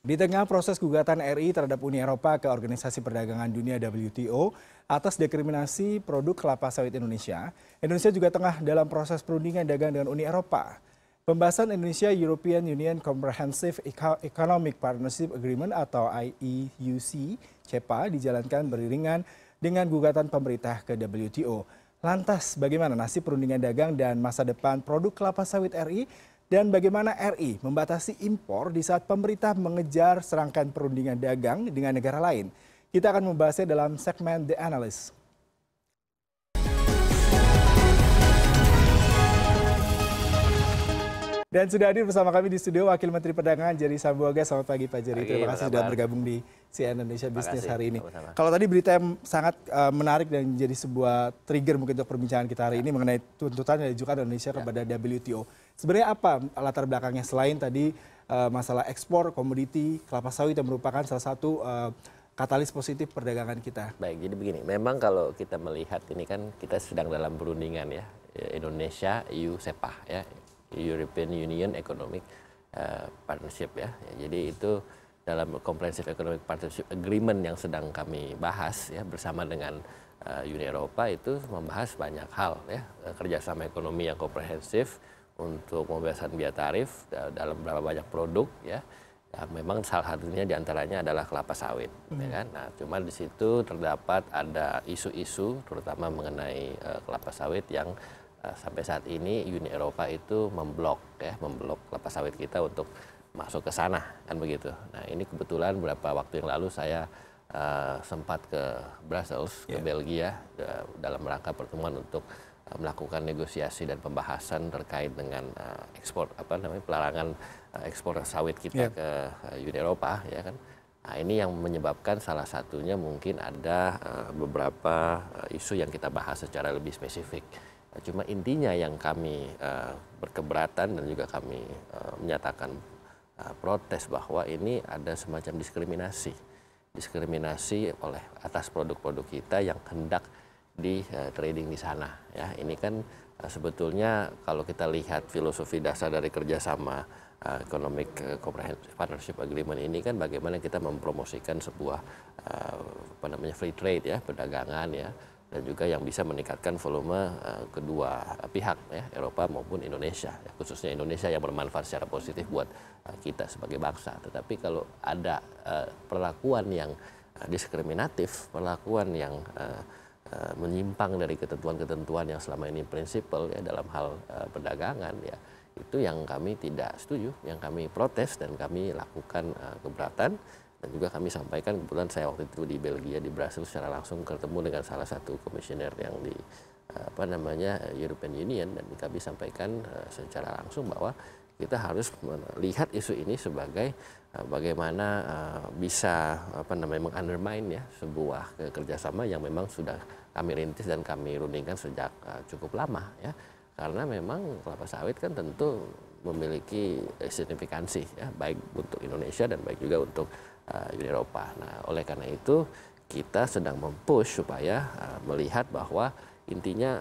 Di tengah proses gugatan RI terhadap Uni Eropa ke Organisasi Perdagangan Dunia WTO atas dekriminasi produk kelapa sawit Indonesia, Indonesia juga tengah dalam proses perundingan dagang dengan Uni Eropa. Pembahasan Indonesia European Union Comprehensive Economic Partnership Agreement atau IEUC CEPA dijalankan beriringan dengan gugatan pemerintah ke WTO. Lantas bagaimana nasib perundingan dagang dan masa depan produk kelapa sawit RI dan bagaimana RI membatasi impor di saat pemerintah mengejar serangkaian perundingan dagang dengan negara lain? Kita akan membahasnya dalam segmen The Analyst Dan sudah hadir bersama kami di studio Wakil Menteri Perdagangan Jerry Sambuaga. Selamat pagi Pak Jerry. Terima iya, kasih sudah bergabung di CNN Indonesia Business hari ini. Kalau tadi berita yang sangat eh, menarik dan jadi sebuah trigger mungkin untuk perbincangan kita hari ya. ini mengenai tuntutan yang diajukan Indonesia ya. kepada WTO. Sebenarnya apa latar belakangnya selain tadi uh, masalah ekspor komoditi kelapa sawit yang merupakan salah satu uh, katalis positif perdagangan kita. Baik, jadi begini, memang kalau kita melihat ini kan kita sedang dalam perundingan ya Indonesia EU SEPA ya European Union Economic uh, Partnership ya. ya. Jadi itu dalam Comprehensive Economic Partnership Agreement yang sedang kami bahas ya bersama dengan uh, Uni Eropa itu membahas banyak hal ya eh, kerjasama ekonomi yang komprehensif untuk pembebasan biaya tarif dalam berapa banyak produk ya. Nah, memang salah satunya diantaranya adalah kelapa sawit, hmm. ya kan? Nah, cuma di situ terdapat ada isu-isu, terutama mengenai uh, kelapa sawit yang Eh, sampai saat ini Uni Eropa itu memblok ya memblok kelapa sawit kita untuk masuk ke sana kan begitu. Nah ini kebetulan beberapa waktu yang lalu saya uh, sempat ke Brussels yeah. ke ya. Belgia dalam rangka pertemuan untuk uh, melakukan negosiasi dan pembahasan terkait dengan uh, ekspor apa namanya pelarangan uh, ekspor sawit kita yeah. ke uh, Uni Eropa ya kan. Nah, ini yang menyebabkan salah satunya mungkin ada uh, beberapa uh, isu yang kita bahas secara lebih spesifik Cuma intinya yang kami uh, berkeberatan dan juga kami uh, menyatakan uh, protes bahwa ini ada semacam diskriminasi, diskriminasi oleh atas produk-produk kita yang hendak di uh, trading di sana. Ya, ini kan uh, sebetulnya kalau kita lihat filosofi dasar dari kerjasama uh, economic comprehensive partnership agreement ini kan bagaimana kita mempromosikan sebuah uh, apa namanya free trade ya, perdagangan ya dan juga yang bisa meningkatkan volume uh, kedua eh, pihak ya Eropa maupun Indonesia ya, khususnya Indonesia yang bermanfaat secara positif buat uh, kita sebagai bangsa tetapi kalau ada uh, perlakuan yang uh, diskriminatif perlakuan yang uh, uh, menyimpang dari ketentuan-ketentuan yang selama ini prinsipal ya dalam hal uh, perdagangan ya itu yang kami tidak setuju yang kami protes dan kami lakukan uh, keberatan dan juga kami sampaikan kebetulan saya waktu itu di Belgia di Brasil secara langsung ketemu dengan salah satu komisioner yang di eh, apa namanya European Union dan kami sampaikan eh, secara langsung bahwa kita harus melihat isu ini sebagai eh, bagaimana bisa apa namanya mengundermine ya sebuah kerjasama yang memang sudah kami rintis dan kami rundingkan sejak cukup lama ya karena memang kelapa sawit kan tentu memiliki signifikansi ya baik untuk Indonesia dan baik juga untuk uh, eh, Uni Eropa. Nah, oleh karena itu kita sedang mempush supaya uh, melihat bahwa intinya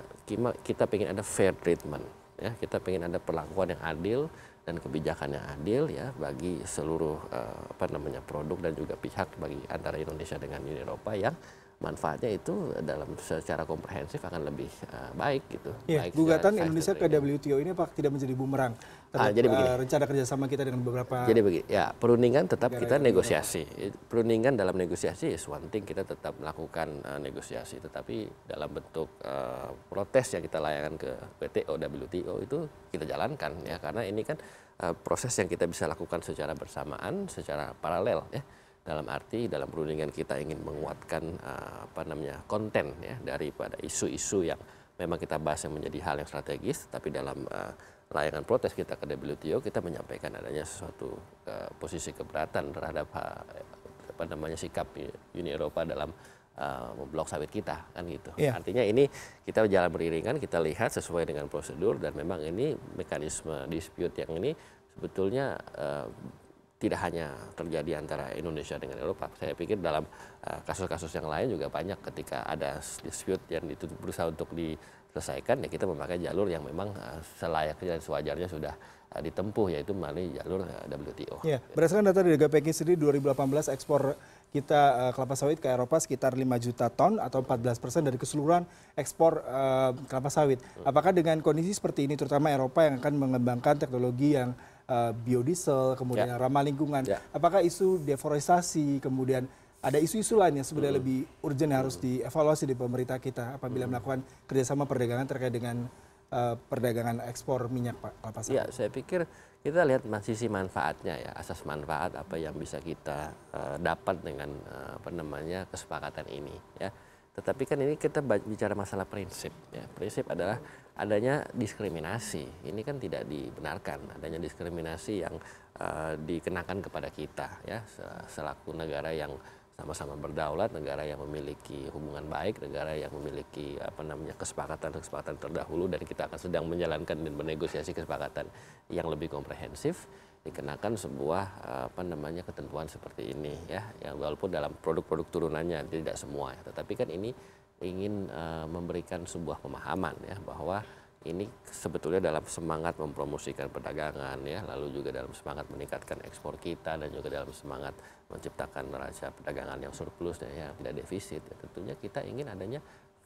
kita ingin ada fair treatment, ya kita ingin ada perlakuan yang adil dan kebijakan yang adil ya bagi seluruh uh, apa namanya produk dan juga pihak bagi antara Indonesia dengan Uni Eropa yang manfaatnya itu dalam secara komprehensif akan lebih uh, baik gitu. Ya, baik gugatan Indonesia ke WTO ini apa tidak menjadi bumerang? terhadap, ah, jadi begini. Eh, rencana kerjasama kita dengan beberapa. Jadi begini, ya perundingan tetap kita negosiasi. Perundingan dalam negosiasi is one kita tetap melakukan uh, negosiasi, tetapi dalam bentuk uh, protes yang kita layankan ke WTO, WTO itu kita jalankan ya karena ini kan uh, proses yang kita bisa lakukan secara bersamaan, secara paralel ya dalam arti dalam perundingan kita ingin menguatkan uh, apa namanya konten ya daripada isu-isu yang memang kita bahas yang menjadi hal yang strategis, tapi dalam uh, layangan protes kita ke WTO, kita menyampaikan adanya sesuatu uh, posisi keberatan terhadap eh, apa namanya sikap Uni Eropa dalam uh, memblok sawit kita kan gitu. Yeah. Artinya ini kita jalan beriringan, kita lihat sesuai dengan prosedur dan memang ini mekanisme dispute yang ini sebetulnya uh, tidak hanya terjadi antara Indonesia dengan Eropa. Saya pikir dalam eh, kasus-kasus uh, yang lain juga banyak ketika ada dispute yang itu berusaha untuk diselesaikan ya kita memakai jalur yang memang uh, selayaknya dan sewajarnya sudah uh, ditempuh yaitu melalui jalur uh, WTO. Ya, berdasarkan data dari GPK sendiri 2018 ekspor kita uh, kelapa sawit ke Eropa sekitar 5 juta ton atau 14 persen dari keseluruhan ekspor uh, kelapa sawit. Apakah dengan kondisi seperti ini terutama Eropa yang akan mengembangkan teknologi yang uh, biodiesel, kemudian yeah. ramah lingkungan. Yeah. Apakah isu deforestasi, kemudian ada isu-isu lain yang sebenarnya mm. lebih urgent yang harus dievaluasi di pemerintah kita apabila mm. melakukan kerjasama perdagangan terkait dengan uh, perdagangan ekspor minyak Pak Alpasan? Ya, saya pikir kita lihat sisi manfaatnya ya, asas manfaat apa yang bisa kita uh, dapat dengan uh, apa namanya kesepakatan ini ya. Tetapi kan ini kita bicara masalah prinsip ya. Prinsip adalah adanya diskriminasi. Ini kan tidak dibenarkan adanya diskriminasi yang uh, dikenakan kepada kita ya selaku negara yang sama-sama berdaulat, negara yang memiliki hubungan baik, negara yang memiliki apa namanya kesepakatan-kesepakatan terdahulu dan kita akan sedang menjalankan dan menegosiasi kesepakatan yang lebih komprehensif dikenakan sebuah eh, apa namanya ketentuan seperti ini ya yang walaupun dalam produk-produk turunannya tidak semua ya. tetapi kan ini ingin uh, memberikan sebuah pemahaman ya bahwa ini sebetulnya dalam semangat mempromosikan perdagangan ya, lalu juga dalam semangat meningkatkan ekspor kita dan juga dalam semangat menciptakan neraca perdagangan yang surplus ya yang tidak defisit. Ya, tentunya kita ingin adanya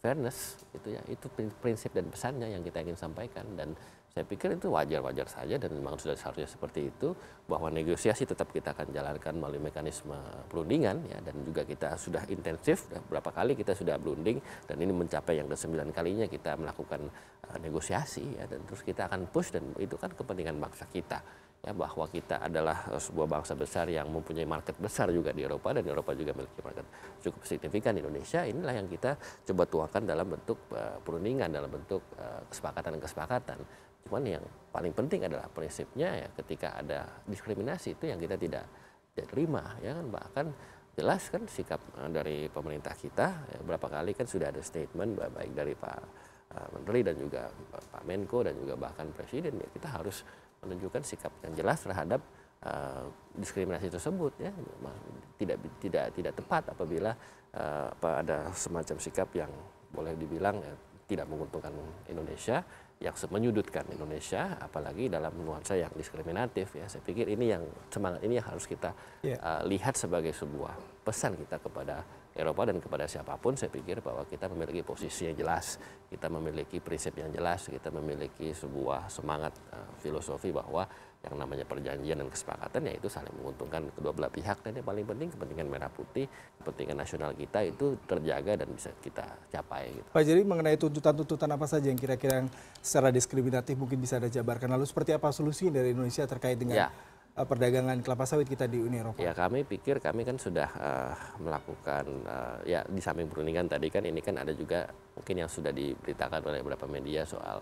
fairness itu ya itu prinsip dan pesannya yang kita ingin sampaikan dan saya pikir itu wajar-wajar saja dan memang sudah seharusnya seperti itu bahwa negosiasi tetap kita akan jalankan melalui mekanisme perundingan ya dan juga kita sudah intensif ya. berapa kali kita sudah berunding dan ini mencapai yang ke-9 kalinya kita melakukan uh, negosiasi ya dan terus kita akan push dan itu kan kepentingan bangsa kita ya bahwa kita adalah eh, sebuah bangsa besar yang mempunyai market besar juga di Eropa dan Eropa juga memiliki market cukup signifikan di Indonesia inilah yang kita coba tuangkan dalam bentuk eh, perundingan dalam bentuk kesepakatan-kesepakatan eh, cuman yang paling penting adalah prinsipnya ya ketika ada diskriminasi itu yang kita tidak tidak terima ya kan bahkan jelas kan sikap dari pemerintah kita ya, berapa kali kan sudah ada statement baik dari Pak Menteri dan juga Pak Menko dan juga bahkan Presiden ya kita harus menunjukkan sikap yang jelas terhadap uh, diskriminasi tersebut ya tidak tidak tidak tepat apabila uh, apa ada semacam sikap yang boleh dibilang ya, tidak menguntungkan Indonesia yang menyudutkan Indonesia apalagi dalam nuansa yang diskriminatif ya saya pikir ini yang semangat ini yang harus kita yeah. Ya. uh, lihat sebagai sebuah pesan kita kepada Eropa dan kepada siapapun saya pikir bahwa kita memiliki posisi yang jelas, kita memiliki prinsip yang jelas, kita memiliki sebuah semangat uh, filosofi bahwa yang namanya perjanjian dan kesepakatan yaitu saling menguntungkan kedua belah pihak dan yang paling penting kepentingan merah putih, kepentingan nasional kita itu terjaga dan bisa kita capai. Gitu. Pak jadi mengenai tuntutan-tuntutan apa saja yang kira-kira yang secara diskriminatif mungkin bisa anda jabarkan lalu seperti apa solusi dari Indonesia terkait dengan ya Eh, perdagangan kelapa sawit kita di Uni Eropa? Ya kami pikir kami kan sudah uh, melakukan uh, ya di samping perundingan tadi kan ini kan ada juga mungkin yang sudah diberitakan oleh beberapa media soal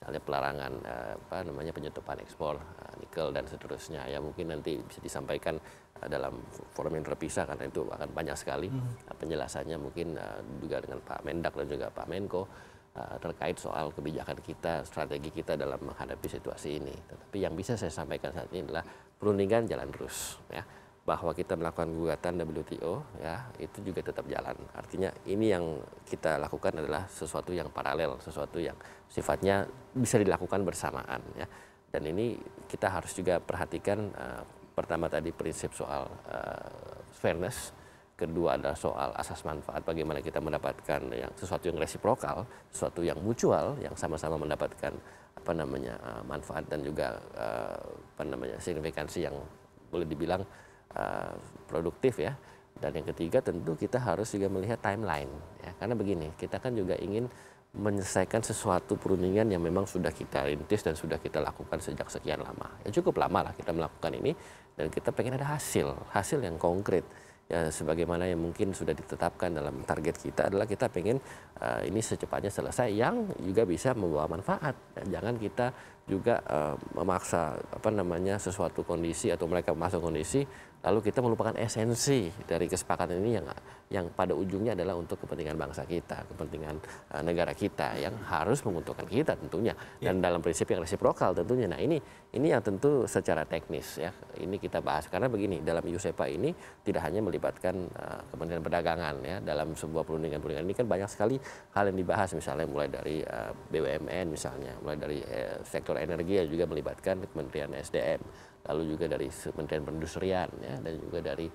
misalnya pelarangan uh, apa namanya penutupan ekspor uh, nikel dan seterusnya ya mungkin nanti bisa disampaikan uh, dalam forum yang terpisah karena itu akan banyak sekali hmm. Nah, penjelasannya mungkin uh, juga dengan Pak Mendak dan juga Pak Menko Eh, terkait soal kebijakan kita, strategi kita dalam menghadapi situasi ini. Tetapi yang bisa saya sampaikan saat ini adalah perundingan jalan terus, ya bahwa kita melakukan gugatan WTO ya itu juga tetap jalan artinya ini yang kita lakukan adalah sesuatu yang paralel sesuatu yang sifatnya bisa dilakukan bersamaan ya dan ini kita harus juga perhatikan uh, pertama tadi prinsip soal uh, fairness kedua adalah soal asas manfaat bagaimana kita mendapatkan yang sesuatu yang resiprokal, sesuatu yang mutual yang sama-sama mendapatkan apa namanya eh, manfaat dan juga eh, apa namanya signifikansi yang boleh dibilang eh, produktif ya. Dan yang ketiga tentu kita harus juga melihat timeline ya. Karena begini, kita kan juga ingin menyelesaikan sesuatu perundingan yang memang sudah kita rintis dan sudah kita lakukan sejak sekian lama. Ya cukup lama lah kita melakukan ini dan kita pengen ada hasil, hasil yang konkret ya, sebagaimana yang mungkin sudah ditetapkan dalam target kita adalah kita pengen uh, ini secepatnya selesai yang juga bisa membawa manfaat. Ya, jangan kita juga uh, memaksa apa namanya sesuatu kondisi atau mereka masuk kondisi lalu kita melupakan esensi dari kesepakatan ini yang yang pada ujungnya adalah untuk kepentingan bangsa kita, kepentingan uh, negara kita yang harus menguntungkan kita tentunya ya. dan ya. dalam prinsip yang resiprokal tentunya. Nah, ini ini yang tentu secara teknis ya ini kita bahas karena begini dalam USEPA ini tidak hanya melibatkan uh, Kementerian Perdagangan ya dalam sebuah perundingan-perundingan ini kan banyak sekali hal yang dibahas misalnya mulai dari uh, BUMN misalnya, mulai dari uh, sektor sektor energi yang juga melibatkan Kementerian SDM, lalu juga dari Kementerian Perindustrian ya dan juga dari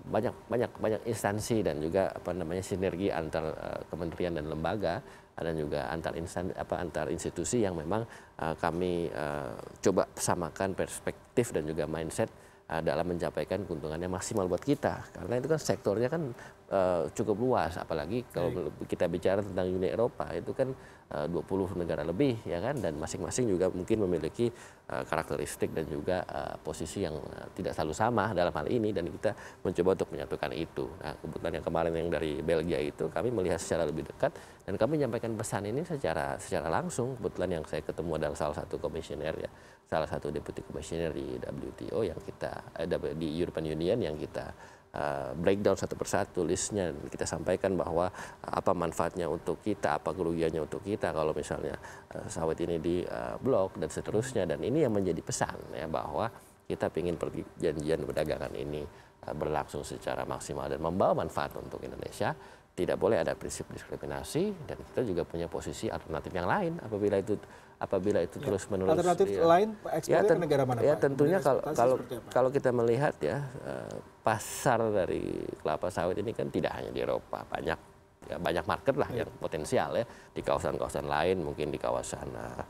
banyak banyak banyak instansi dan juga apa namanya sinergi antar uh, kementerian dan lembaga dan juga antar instan apa antar institusi yang memang uh, kami uh, coba samakan perspektif dan juga mindset Eh, dalam mencapaikan keuntungannya maksimal buat kita karena itu kan sektornya kan uh, cukup luas apalagi kalau Baik. kita bicara tentang Uni Eropa itu kan eh, uh, 20 negara lebih ya kan dan masing-masing juga mungkin memiliki uh, karakteristik dan juga uh, posisi yang uh, tidak selalu sama dalam hal ini dan kita mencoba untuk menyatukan itu. Nah, kebetulan yang kemarin yang dari Belgia itu kami melihat secara lebih dekat dan kami menyampaikan pesan ini secara secara langsung kebetulan yang saya ketemu adalah salah satu komisioner ya, salah satu deputi komisioner di WTO yang kita Eh, di European Union yang kita uh, breakdown satu persatu listnya kita sampaikan bahwa eh, apa manfaatnya untuk kita apa kerugiannya untuk kita kalau misalnya uh, sawit ini di uh, blok dan seterusnya dan ini yang menjadi pesan ya bahwa kita ingin perjanjian perdagangan ini uh, berlangsung secara maksimal dan membawa manfaat untuk Indonesia tidak boleh ada prinsip diskriminasi dan kita juga punya posisi alternatif yang lain apabila itu apabila itu ya. terus menerus alternatif ya. lain ya, ke negara mana ya Pak? tentunya kalau kalau kalau kita melihat ya eh, pasar dari kelapa sawit ini kan tidak hanya di Eropa banyak ya, banyak market lah iya. yang potensial ya di kawasan-kawasan lain mungkin di kawasan eh,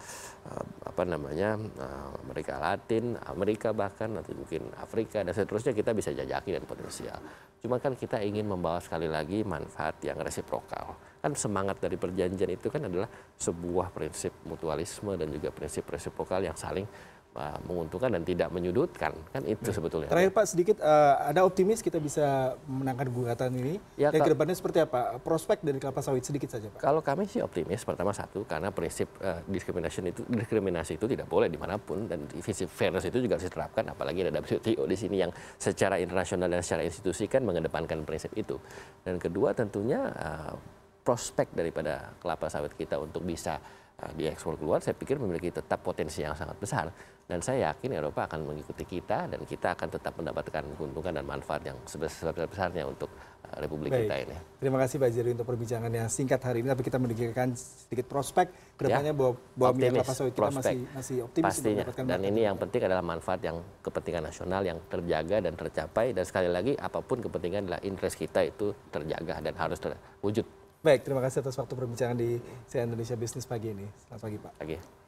eh, apa namanya uh, Amerika Latin, Amerika bahkan atau mungkin Afrika dan seterusnya kita bisa jajaki dan potensial. Cuma kan kita ingin membawa sekali lagi manfaat yang resiprokal. Kan semangat dari perjanjian itu kan adalah sebuah prinsip mutualisme dan juga prinsip resiprokal yang saling Ah, menguntungkan dan tidak menyudutkan kan itu sebetulnya. Terakhir Pak sedikit uh, ada optimis kita bisa menangkan gugatan ini. Ya, dan kedepannya seperti apa prospek dari kelapa sawit sedikit saja Pak. Kalau kami sih optimis pertama satu karena prinsip uh, diskriminasi itu diskriminasi itu tidak boleh dimanapun dan prinsip fairness itu juga harus diterapkan apalagi ada WTO di sini yang secara internasional dan secara institusi kan mengedepankan prinsip itu. Dan kedua tentunya uh, prospek daripada kelapa sawit kita untuk bisa di diekspor keluar saya pikir memiliki tetap potensi yang sangat besar dan saya yakin Eropa akan mengikuti kita dan kita akan tetap mendapatkan keuntungan dan manfaat yang sebesar-besarnya untuk eh, Republik Baik. kita ini. Terima kasih Pak Jerry untuk perbincangan yang singkat hari ini, tapi kita mendirikan sedikit prospek ya, kedepannya ya, bahwa, bahwa optimis, minyak kelapa sawit kita prospek. masih masih optimis Pastinya. Dan manfaat. ini yang penting adalah manfaat yang kepentingan nasional yang terjaga dan tercapai dan sekali lagi apapun kepentingan adalah interest kita itu terjaga dan harus terwujud. Baik, terima kasih atas waktu perbincangan di CNN Indonesia Business pagi ini. Selamat pagi Pak. Pagi.